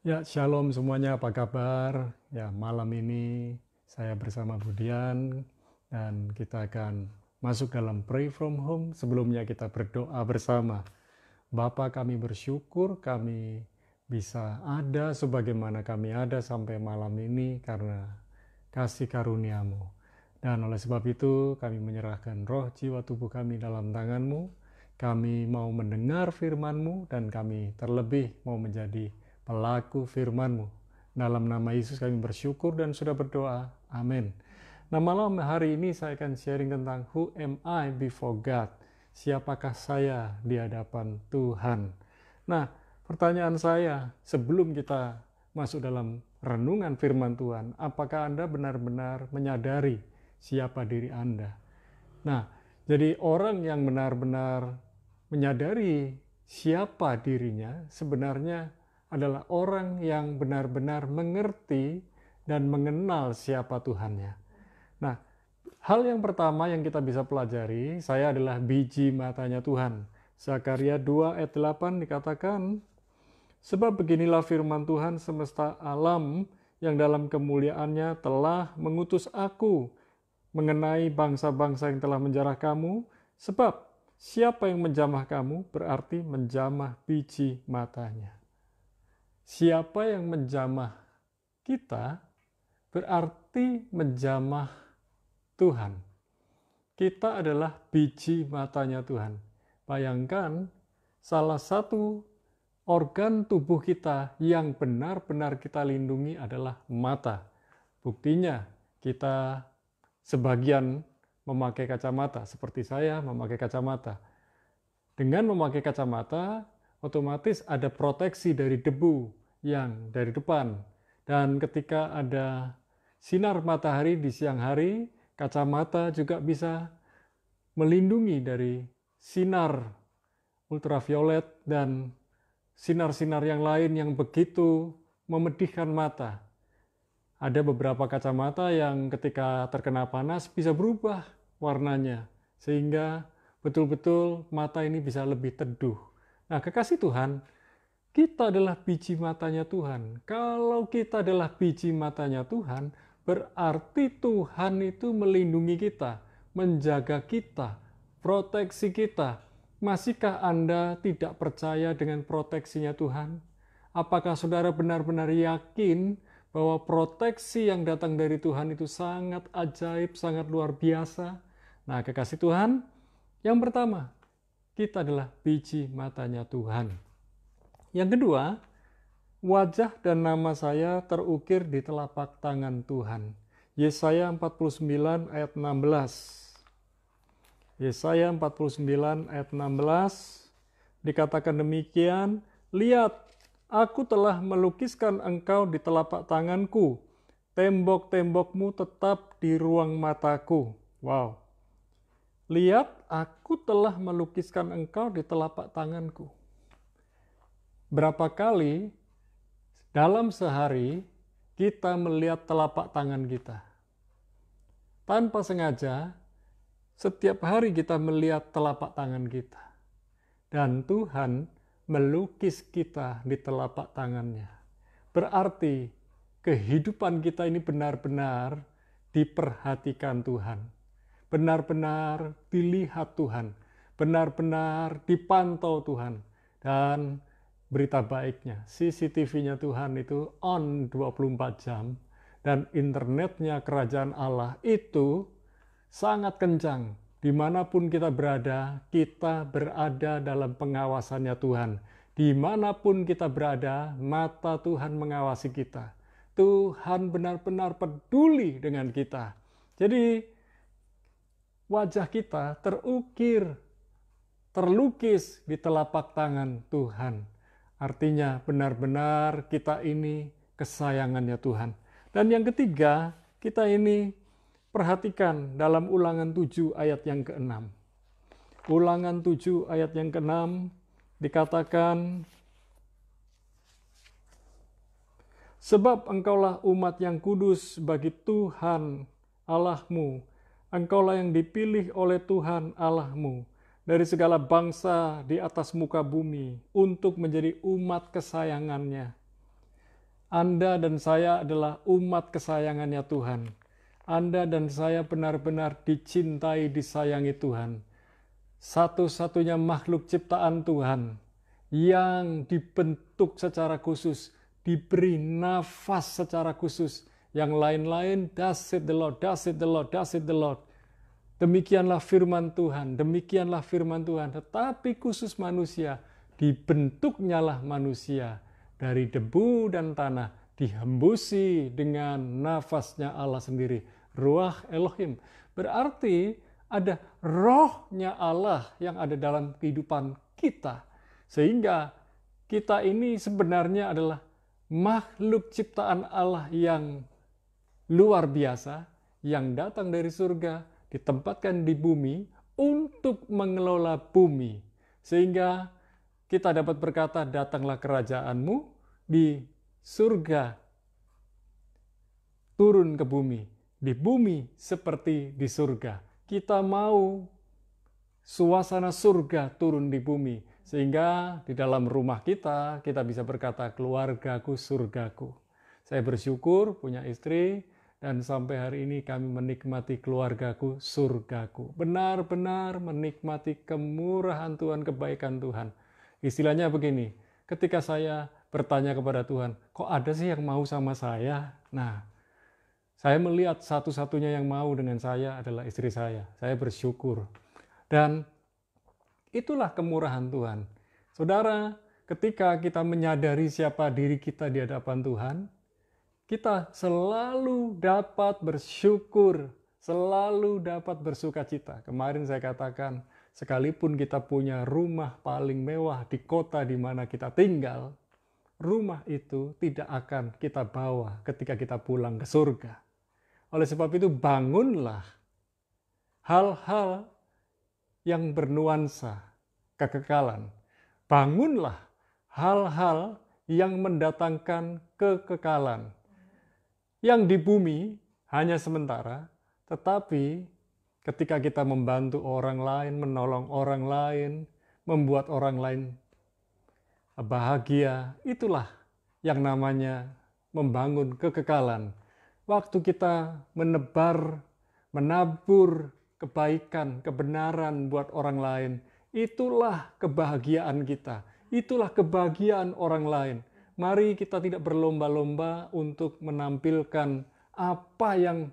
Ya, shalom semuanya, apa kabar? Ya, malam ini saya bersama Budian dan kita akan masuk dalam Pray From Home. Sebelumnya kita berdoa bersama. Bapa kami bersyukur kami bisa ada sebagaimana kami ada sampai malam ini karena kasih karuniamu. Dan oleh sebab itu kami menyerahkan roh jiwa tubuh kami dalam tanganmu. Kami mau mendengar firmanmu dan kami terlebih mau menjadi pelaku firman-Mu. Dalam nama Yesus kami bersyukur dan sudah berdoa. Amin. Nah malam hari ini saya akan sharing tentang who am I before God. Siapakah saya di hadapan Tuhan? Nah, pertanyaan saya sebelum kita masuk dalam renungan firman Tuhan, apakah Anda benar-benar menyadari siapa diri Anda? Nah, jadi orang yang benar-benar menyadari siapa dirinya sebenarnya adalah orang yang benar-benar mengerti dan mengenal siapa Tuhannya. Nah, hal yang pertama yang kita bisa pelajari, saya adalah biji matanya Tuhan. Zakaria 2 ayat 8 dikatakan, Sebab beginilah firman Tuhan semesta alam yang dalam kemuliaannya telah mengutus aku mengenai bangsa-bangsa yang telah menjarah kamu, sebab siapa yang menjamah kamu berarti menjamah biji matanya. Siapa yang menjamah kita berarti menjamah Tuhan. Kita adalah biji matanya Tuhan. Bayangkan salah satu organ tubuh kita yang benar-benar kita lindungi adalah mata. Buktinya kita sebagian memakai kacamata, seperti saya memakai kacamata. Dengan memakai kacamata, otomatis ada proteksi dari debu, yang dari depan. Dan ketika ada sinar matahari di siang hari, kacamata juga bisa melindungi dari sinar ultraviolet dan sinar-sinar yang lain yang begitu memedihkan mata. Ada beberapa kacamata yang ketika terkena panas bisa berubah warnanya, sehingga betul-betul mata ini bisa lebih teduh. Nah, kekasih Tuhan, kita adalah biji matanya Tuhan. Kalau kita adalah biji matanya Tuhan, berarti Tuhan itu melindungi kita, menjaga kita, proteksi kita. Masihkah Anda tidak percaya dengan proteksinya Tuhan? Apakah saudara benar-benar yakin bahwa proteksi yang datang dari Tuhan itu sangat ajaib, sangat luar biasa? Nah, kekasih Tuhan, yang pertama, kita adalah biji matanya Tuhan. Yang kedua, wajah dan nama saya terukir di telapak tangan Tuhan. Yesaya 49 ayat 16. Yesaya 49 ayat 16 dikatakan demikian, "Lihat, aku telah melukiskan engkau di telapak tanganku. Tembok-tembokmu tetap di ruang mataku." Wow. Lihat, aku telah melukiskan engkau di telapak tanganku berapa kali dalam sehari kita melihat telapak tangan kita. Tanpa sengaja, setiap hari kita melihat telapak tangan kita. Dan Tuhan melukis kita di telapak tangannya. Berarti kehidupan kita ini benar-benar diperhatikan Tuhan. Benar-benar dilihat Tuhan. Benar-benar dipantau Tuhan. Dan berita baiknya. CCTV-nya Tuhan itu on 24 jam dan internetnya kerajaan Allah itu sangat kencang. Dimanapun kita berada, kita berada dalam pengawasannya Tuhan. Dimanapun kita berada, mata Tuhan mengawasi kita. Tuhan benar-benar peduli dengan kita. Jadi wajah kita terukir, terlukis di telapak tangan Tuhan Artinya benar-benar kita ini kesayangannya Tuhan. Dan yang ketiga, kita ini perhatikan dalam ulangan 7 ayat yang keenam Ulangan 7 ayat yang keenam dikatakan, Sebab engkaulah umat yang kudus bagi Tuhan Allahmu, engkaulah yang dipilih oleh Tuhan Allahmu, dari segala bangsa di atas muka bumi untuk menjadi umat kesayangannya. Anda dan saya adalah umat kesayangannya Tuhan. Anda dan saya benar-benar dicintai, disayangi Tuhan. Satu-satunya makhluk ciptaan Tuhan yang dibentuk secara khusus, diberi nafas secara khusus. Yang lain-lain, does it the Lord, does it the Lord, does it the Lord Demikianlah firman Tuhan, demikianlah firman Tuhan. Tetapi khusus manusia, dibentuknya lah manusia dari debu dan tanah, dihembusi dengan nafasnya Allah sendiri. Ruah Elohim. Berarti ada rohnya Allah yang ada dalam kehidupan kita. Sehingga kita ini sebenarnya adalah makhluk ciptaan Allah yang luar biasa, yang datang dari surga, ditempatkan di bumi untuk mengelola bumi. Sehingga kita dapat berkata, datanglah kerajaanmu di surga, turun ke bumi, di bumi seperti di surga. Kita mau suasana surga turun di bumi, sehingga di dalam rumah kita, kita bisa berkata, keluargaku surgaku. Saya bersyukur punya istri, dan sampai hari ini kami menikmati keluargaku, surgaku. Benar-benar menikmati kemurahan Tuhan, kebaikan Tuhan. Istilahnya begini, ketika saya bertanya kepada Tuhan, kok ada sih yang mau sama saya? Nah, saya melihat satu-satunya yang mau dengan saya adalah istri saya. Saya bersyukur. Dan itulah kemurahan Tuhan. Saudara, ketika kita menyadari siapa diri kita di hadapan Tuhan, kita selalu dapat bersyukur, selalu dapat bersuka cita. Kemarin saya katakan, sekalipun kita punya rumah paling mewah di kota di mana kita tinggal, rumah itu tidak akan kita bawa ketika kita pulang ke surga. Oleh sebab itu, bangunlah hal-hal yang bernuansa kekekalan. Bangunlah hal-hal yang mendatangkan kekekalan yang di bumi hanya sementara, tetapi ketika kita membantu orang lain, menolong orang lain, membuat orang lain bahagia, itulah yang namanya membangun kekekalan. Waktu kita menebar, menabur kebaikan, kebenaran buat orang lain, itulah kebahagiaan kita, itulah kebahagiaan orang lain. Mari kita tidak berlomba-lomba untuk menampilkan apa yang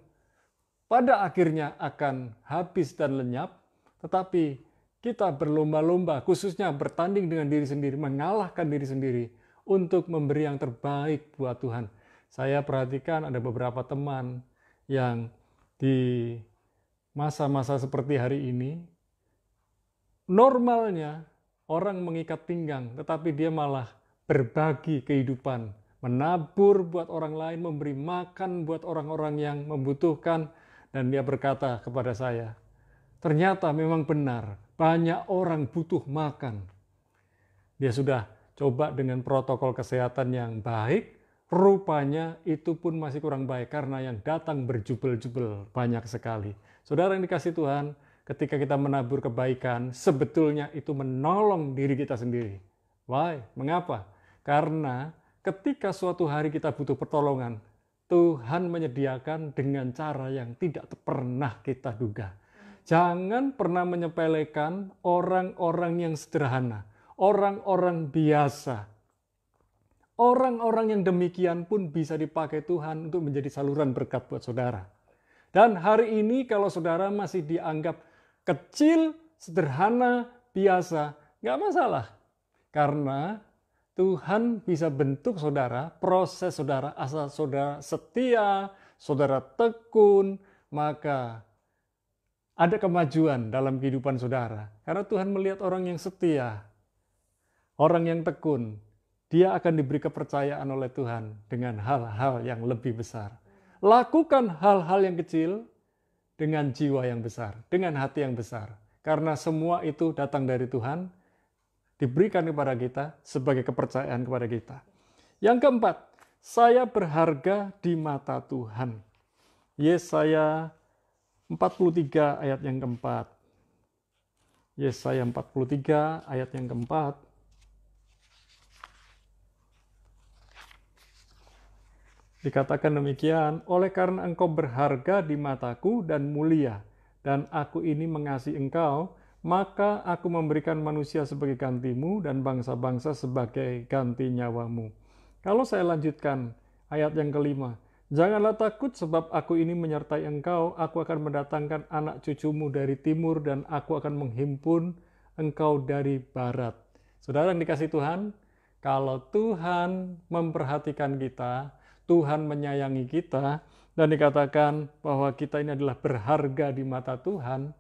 pada akhirnya akan habis dan lenyap, tetapi kita berlomba-lomba, khususnya bertanding dengan diri sendiri, mengalahkan diri sendiri untuk memberi yang terbaik buat Tuhan. Saya perhatikan ada beberapa teman yang di masa-masa seperti hari ini, normalnya orang mengikat pinggang, tetapi dia malah berbagi kehidupan, menabur buat orang lain, memberi makan buat orang-orang yang membutuhkan, dan dia berkata kepada saya, "Ternyata memang benar, banyak orang butuh makan." Dia sudah coba dengan protokol kesehatan yang baik, rupanya itu pun masih kurang baik karena yang datang berjubel-jubel banyak sekali. Saudara yang dikasih Tuhan, ketika kita menabur kebaikan, sebetulnya itu menolong diri kita sendiri. Why? Mengapa? Karena ketika suatu hari kita butuh pertolongan, Tuhan menyediakan dengan cara yang tidak pernah kita duga. Jangan pernah menyepelekan orang-orang yang sederhana, orang-orang biasa. Orang-orang yang demikian pun bisa dipakai Tuhan untuk menjadi saluran berkat buat saudara. Dan hari ini kalau saudara masih dianggap kecil, sederhana, biasa, nggak masalah. Karena Tuhan bisa bentuk saudara, proses saudara, asal saudara setia, saudara tekun, maka ada kemajuan dalam kehidupan saudara. Karena Tuhan melihat orang yang setia, orang yang tekun, dia akan diberi kepercayaan oleh Tuhan dengan hal-hal yang lebih besar. Lakukan hal-hal yang kecil dengan jiwa yang besar, dengan hati yang besar. Karena semua itu datang dari Tuhan diberikan kepada kita sebagai kepercayaan kepada kita. Yang keempat, saya berharga di mata Tuhan. Yesaya 43 ayat yang keempat. Yesaya 43 ayat yang keempat. Dikatakan demikian, oleh karena engkau berharga di mataku dan mulia, dan aku ini mengasihi engkau, maka aku memberikan manusia sebagai gantimu dan bangsa-bangsa sebagai ganti nyawamu. Kalau saya lanjutkan ayat yang kelima, janganlah takut sebab aku ini menyertai engkau, aku akan mendatangkan anak cucumu dari timur dan aku akan menghimpun engkau dari barat. Saudara yang dikasih Tuhan, kalau Tuhan memperhatikan kita, Tuhan menyayangi kita, dan dikatakan bahwa kita ini adalah berharga di mata Tuhan,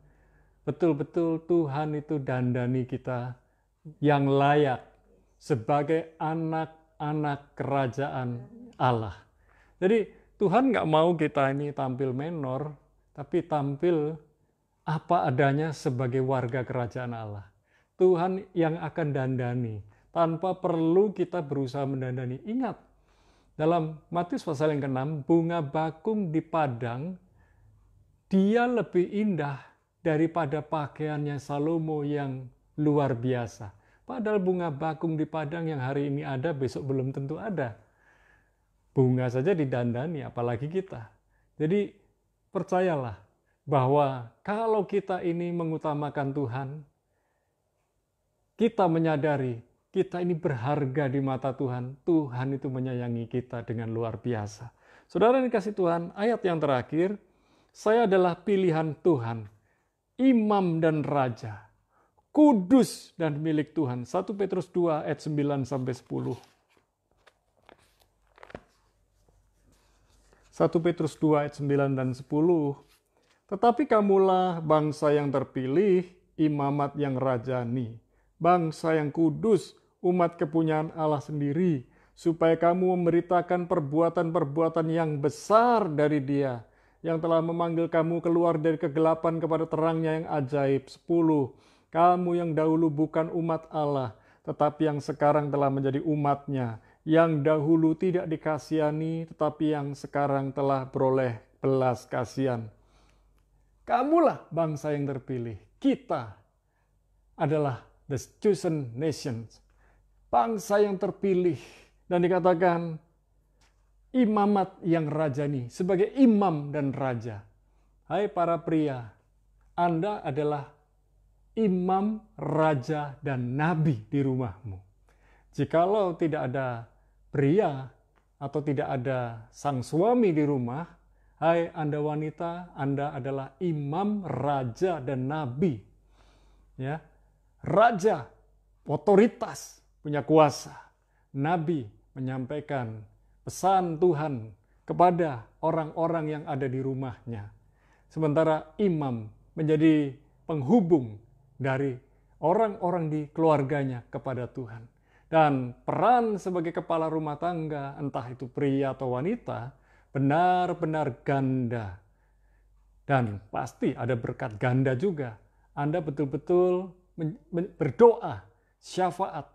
betul-betul Tuhan itu dandani kita yang layak sebagai anak-anak kerajaan Allah. Jadi Tuhan nggak mau kita ini tampil menor, tapi tampil apa adanya sebagai warga kerajaan Allah. Tuhan yang akan dandani, tanpa perlu kita berusaha mendandani. Ingat, dalam Matius pasal yang ke-6, bunga bakung di padang, dia lebih indah daripada pakaiannya Salomo yang luar biasa. Padahal bunga bakung di Padang yang hari ini ada, besok belum tentu ada. Bunga saja didandani, apalagi kita. Jadi percayalah bahwa kalau kita ini mengutamakan Tuhan, kita menyadari kita ini berharga di mata Tuhan. Tuhan itu menyayangi kita dengan luar biasa. Saudara yang dikasih Tuhan, ayat yang terakhir, saya adalah pilihan Tuhan imam dan raja, kudus dan milik Tuhan. 1 Petrus 2 ayat 9 sampai 10. 1 Petrus 2 ayat 9 dan 10. Tetapi kamulah bangsa yang terpilih, imamat yang rajani, bangsa yang kudus, umat kepunyaan Allah sendiri, supaya kamu memberitakan perbuatan-perbuatan yang besar dari dia, yang telah memanggil kamu keluar dari kegelapan kepada terangnya yang ajaib. sepuluh Kamu yang dahulu bukan umat Allah, tetapi yang sekarang telah menjadi umatnya. Yang dahulu tidak dikasihani, tetapi yang sekarang telah beroleh belas kasihan. Kamulah bangsa yang terpilih. Kita adalah the chosen nations. Bangsa yang terpilih. Dan dikatakan imamat yang rajani, sebagai imam dan raja. Hai para pria, Anda adalah imam, raja, dan nabi di rumahmu. Jikalau tidak ada pria atau tidak ada sang suami di rumah, hai Anda wanita, Anda adalah imam, raja, dan nabi. Ya, raja, otoritas, punya kuasa. Nabi menyampaikan pesan Tuhan kepada orang-orang yang ada di rumahnya. Sementara imam menjadi penghubung dari orang-orang di keluarganya kepada Tuhan. Dan peran sebagai kepala rumah tangga, entah itu pria atau wanita, benar-benar ganda. Dan pasti ada berkat ganda juga. Anda betul-betul berdoa, syafaat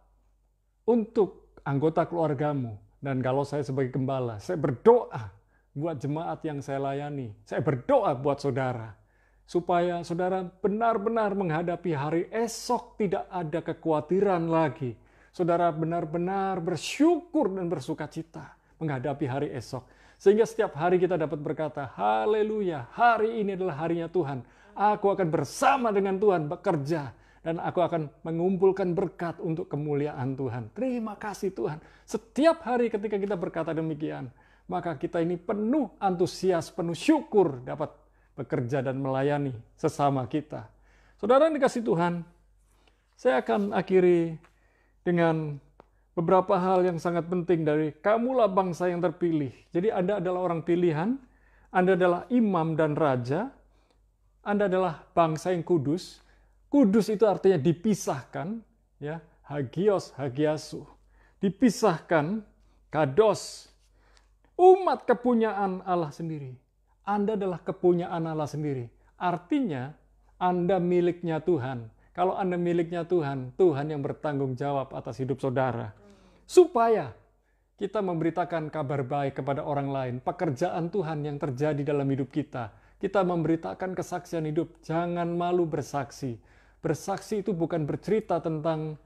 untuk anggota keluargamu, dan kalau saya sebagai gembala, saya berdoa buat jemaat yang saya layani. Saya berdoa buat saudara. Supaya saudara benar-benar menghadapi hari esok tidak ada kekhawatiran lagi. Saudara benar-benar bersyukur dan bersuka cita menghadapi hari esok. Sehingga setiap hari kita dapat berkata, Haleluya, hari ini adalah harinya Tuhan. Aku akan bersama dengan Tuhan bekerja dan aku akan mengumpulkan berkat untuk kemuliaan Tuhan. Terima kasih Tuhan. Setiap hari ketika kita berkata demikian, maka kita ini penuh antusias, penuh syukur dapat bekerja dan melayani sesama kita. Saudara yang dikasih Tuhan, saya akan akhiri dengan beberapa hal yang sangat penting dari kamulah bangsa yang terpilih. Jadi Anda adalah orang pilihan, Anda adalah imam dan raja, Anda adalah bangsa yang kudus, Kudus itu artinya dipisahkan, ya, hagios, hagiasu. Dipisahkan, kados. Umat kepunyaan Allah sendiri. Anda adalah kepunyaan Allah sendiri. Artinya, Anda miliknya Tuhan. Kalau Anda miliknya Tuhan, Tuhan yang bertanggung jawab atas hidup saudara. Supaya kita memberitakan kabar baik kepada orang lain, pekerjaan Tuhan yang terjadi dalam hidup kita. Kita memberitakan kesaksian hidup, jangan malu bersaksi. Bersaksi itu bukan bercerita tentang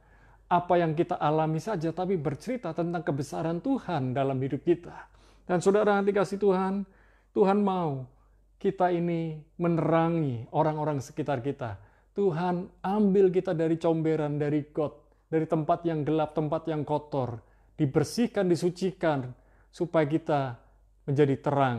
apa yang kita alami saja, tapi bercerita tentang kebesaran Tuhan dalam hidup kita. Dan saudara yang kasih Tuhan, Tuhan mau kita ini menerangi orang-orang sekitar kita. Tuhan ambil kita dari comberan, dari got, dari tempat yang gelap, tempat yang kotor, dibersihkan, disucikan, supaya kita menjadi terang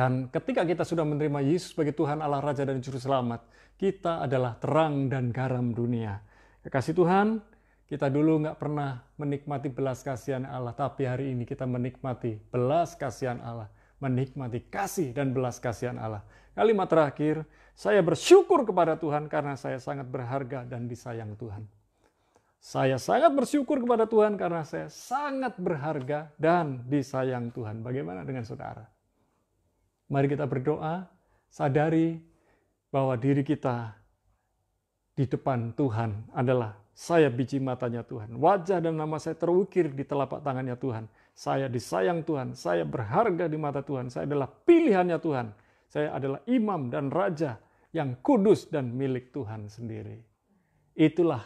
dan ketika kita sudah menerima Yesus sebagai Tuhan Allah Raja dan Juru Selamat, kita adalah terang dan garam dunia. Kekasih Tuhan, kita dulu nggak pernah menikmati belas kasihan Allah, tapi hari ini kita menikmati belas kasihan Allah, menikmati kasih dan belas kasihan Allah. Kalimat terakhir, saya bersyukur kepada Tuhan karena saya sangat berharga dan disayang Tuhan. Saya sangat bersyukur kepada Tuhan karena saya sangat berharga dan disayang Tuhan. Bagaimana dengan saudara? Mari kita berdoa, sadari bahwa diri kita di depan Tuhan adalah saya biji matanya Tuhan. Wajah dan nama saya terukir di telapak tangannya Tuhan. Saya disayang Tuhan, saya berharga di mata Tuhan, saya adalah pilihannya Tuhan. Saya adalah imam dan raja yang kudus dan milik Tuhan sendiri. Itulah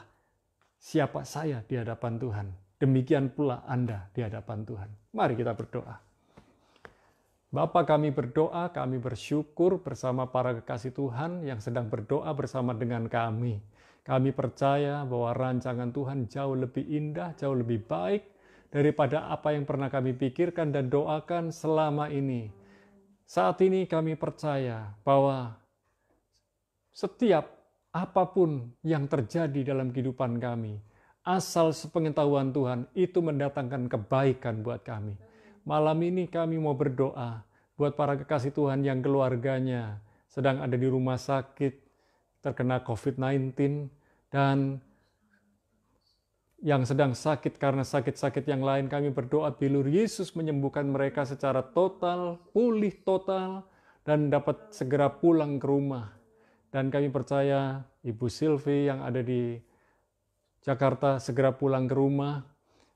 siapa saya di hadapan Tuhan. Demikian pula Anda di hadapan Tuhan. Mari kita berdoa. Bapa kami berdoa, kami bersyukur bersama para kekasih Tuhan yang sedang berdoa bersama dengan kami. Kami percaya bahwa rancangan Tuhan jauh lebih indah, jauh lebih baik daripada apa yang pernah kami pikirkan dan doakan selama ini. Saat ini kami percaya bahwa setiap apapun yang terjadi dalam kehidupan kami, asal sepengetahuan Tuhan itu mendatangkan kebaikan buat kami malam ini kami mau berdoa buat para kekasih Tuhan yang keluarganya sedang ada di rumah sakit terkena COVID-19 dan yang sedang sakit karena sakit-sakit yang lain kami berdoa bilur Yesus menyembuhkan mereka secara total, pulih total dan dapat segera pulang ke rumah. Dan kami percaya Ibu Silvi yang ada di Jakarta segera pulang ke rumah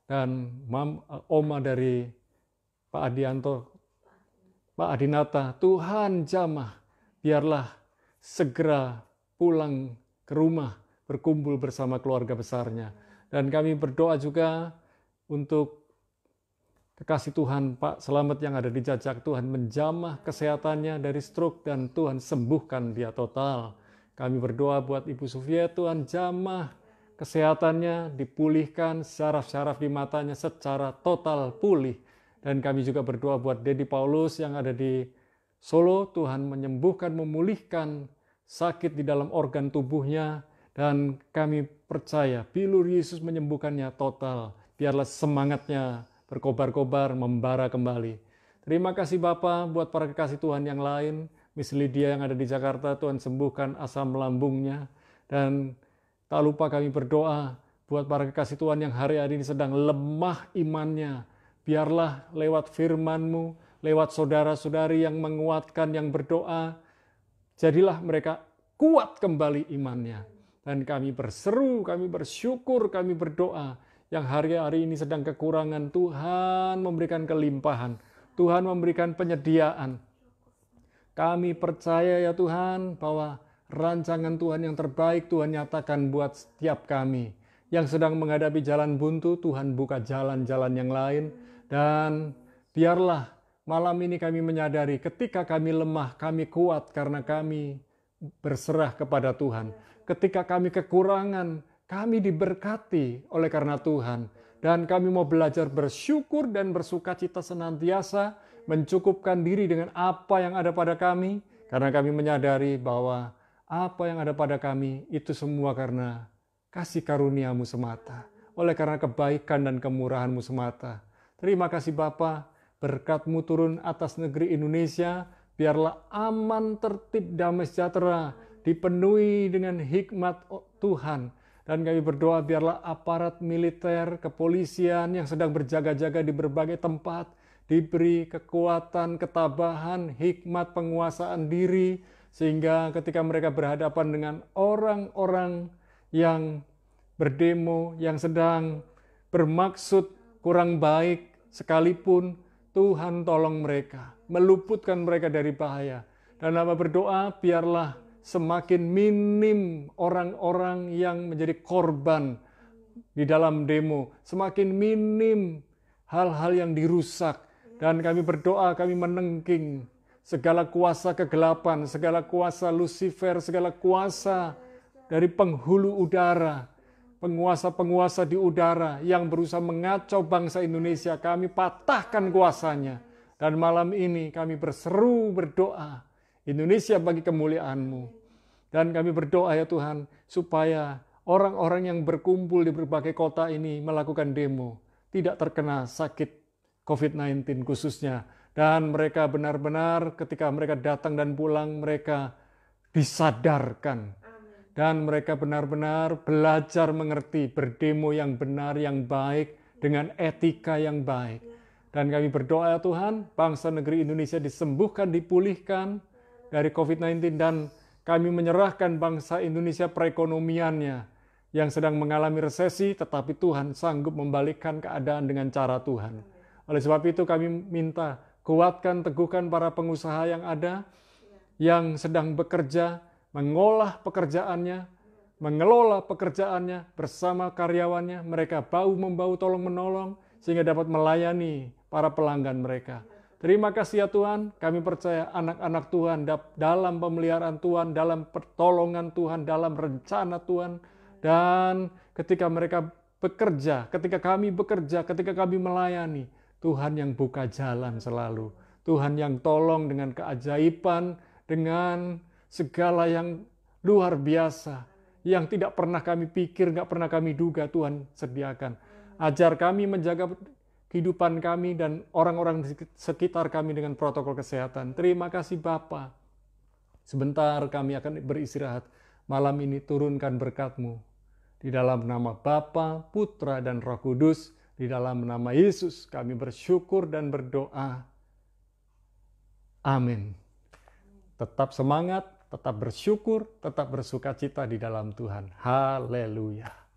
dan mam, eh, oma dari Pak Adianto, Pak Adinata, Tuhan jamah, biarlah segera pulang ke rumah berkumpul bersama keluarga besarnya. Dan kami berdoa juga untuk kekasih Tuhan Pak Selamat yang ada di jajak Tuhan menjamah kesehatannya dari stroke dan Tuhan sembuhkan dia total. Kami berdoa buat Ibu Sofia, Tuhan jamah kesehatannya, dipulihkan, syaraf-syaraf di matanya secara total pulih dan kami juga berdoa buat Dedi Paulus yang ada di Solo, Tuhan menyembuhkan, memulihkan sakit di dalam organ tubuhnya, dan kami percaya pilur Yesus menyembuhkannya total. Biarlah semangatnya berkobar-kobar, membara kembali. Terima kasih Bapak buat para kekasih Tuhan yang lain, Miss Lydia yang ada di Jakarta, Tuhan sembuhkan asam lambungnya. Dan tak lupa kami berdoa buat para kekasih Tuhan yang hari-hari ini sedang lemah imannya, biarlah lewat firmanmu lewat saudara-saudari yang menguatkan, yang berdoa, jadilah mereka kuat kembali imannya. Dan kami berseru, kami bersyukur, kami berdoa, yang hari-hari ini sedang kekurangan, Tuhan memberikan kelimpahan, Tuhan memberikan penyediaan. Kami percaya ya Tuhan bahwa rancangan Tuhan yang terbaik Tuhan nyatakan buat setiap kami yang sedang menghadapi jalan buntu, Tuhan buka jalan-jalan yang lain. Dan biarlah malam ini kami menyadari ketika kami lemah, kami kuat karena kami berserah kepada Tuhan. Ketika kami kekurangan, kami diberkati oleh karena Tuhan. Dan kami mau belajar bersyukur dan bersuka cita senantiasa mencukupkan diri dengan apa yang ada pada kami. Karena kami menyadari bahwa apa yang ada pada kami itu semua karena kasih karuniamu semata, oleh karena kebaikan dan kemurahanmu semata. Terima kasih Bapa, berkatmu turun atas negeri Indonesia, biarlah aman, tertib, damai sejahtera, dipenuhi dengan hikmat Tuhan. Dan kami berdoa biarlah aparat militer, kepolisian yang sedang berjaga-jaga di berbagai tempat, diberi kekuatan, ketabahan, hikmat penguasaan diri, sehingga ketika mereka berhadapan dengan orang-orang yang berdemo, yang sedang bermaksud kurang baik sekalipun, Tuhan tolong mereka, meluputkan mereka dari bahaya. Dan nama berdoa, biarlah semakin minim orang-orang yang menjadi korban di dalam demo, semakin minim hal-hal yang dirusak. Dan kami berdoa, kami menengking segala kuasa kegelapan, segala kuasa Lucifer, segala kuasa dari penghulu udara, penguasa-penguasa di udara yang berusaha mengacau bangsa Indonesia. Kami patahkan kuasanya. Dan malam ini kami berseru berdoa, Indonesia bagi kemuliaanMu Dan kami berdoa ya Tuhan, supaya orang-orang yang berkumpul di berbagai kota ini melakukan demo, tidak terkena sakit COVID-19 khususnya. Dan mereka benar-benar ketika mereka datang dan pulang, mereka disadarkan dan mereka benar-benar belajar mengerti berdemo yang benar yang baik dengan etika yang baik. Dan kami berdoa ya Tuhan, bangsa negeri Indonesia disembuhkan, dipulihkan dari COVID-19 dan kami menyerahkan bangsa Indonesia perekonomiannya yang sedang mengalami resesi tetapi Tuhan sanggup membalikkan keadaan dengan cara Tuhan. Oleh sebab itu kami minta kuatkan teguhkan para pengusaha yang ada yang sedang bekerja mengolah pekerjaannya, mengelola pekerjaannya bersama karyawannya. Mereka bau membau tolong menolong sehingga dapat melayani para pelanggan mereka. Terima kasih ya Tuhan, kami percaya anak-anak Tuhan dalam pemeliharaan Tuhan, dalam pertolongan Tuhan, dalam rencana Tuhan. Dan ketika mereka bekerja, ketika kami bekerja, ketika kami melayani, Tuhan yang buka jalan selalu. Tuhan yang tolong dengan keajaiban, dengan segala yang luar biasa yang tidak pernah kami pikir, nggak pernah kami duga Tuhan sediakan. Ajar kami menjaga kehidupan kami dan orang-orang sekitar kami dengan protokol kesehatan. Terima kasih Bapak. Sebentar kami akan beristirahat. Malam ini turunkan berkatmu Di dalam nama Bapa, Putra, dan Roh Kudus, di dalam nama Yesus kami bersyukur dan berdoa. Amin. Tetap semangat, tetap bersyukur, tetap bersuka cita di dalam Tuhan. Haleluya.